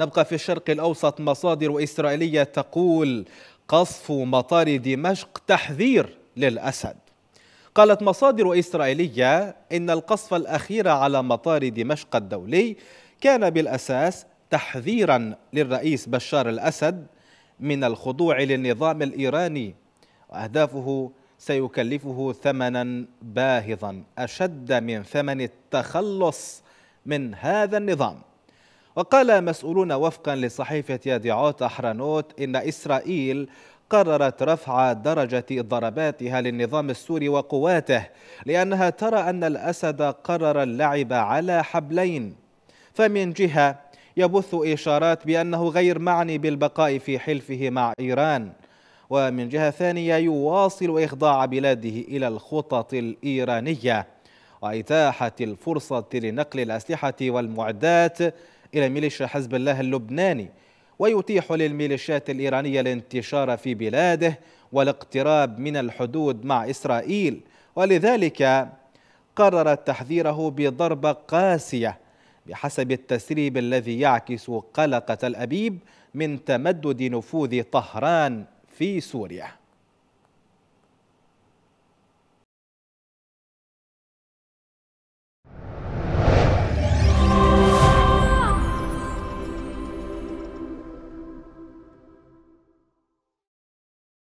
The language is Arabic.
نبقى في الشرق الأوسط مصادر إسرائيلية تقول قصف مطار دمشق تحذير للأسد قالت مصادر إسرائيلية إن القصف الأخير على مطار دمشق الدولي كان بالأساس تحذيرا للرئيس بشار الأسد من الخضوع للنظام الإيراني وأهدافه سيكلفه ثمنا باهظا أشد من ثمن التخلص من هذا النظام وقال مسؤولون وفقا لصحيفة يديعوت أحرانوت إن إسرائيل قررت رفع درجة ضرباتها للنظام السوري وقواته لأنها ترى أن الأسد قرر اللعب على حبلين فمن جهة يبث إشارات بأنه غير معني بالبقاء في حلفه مع إيران ومن جهة ثانية يواصل إخضاع بلاده إلى الخطط الإيرانية وإتاحة الفرصة لنقل الأسلحة والمعدات إلى ميليشيا حزب الله اللبناني ويتيح للميليشيات الإيرانية الانتشار في بلاده والاقتراب من الحدود مع إسرائيل ولذلك قرر تحذيره بضربة قاسية بحسب التسريب الذي يعكس قلق تل أبيب من تمدد نفوذ طهران في سوريا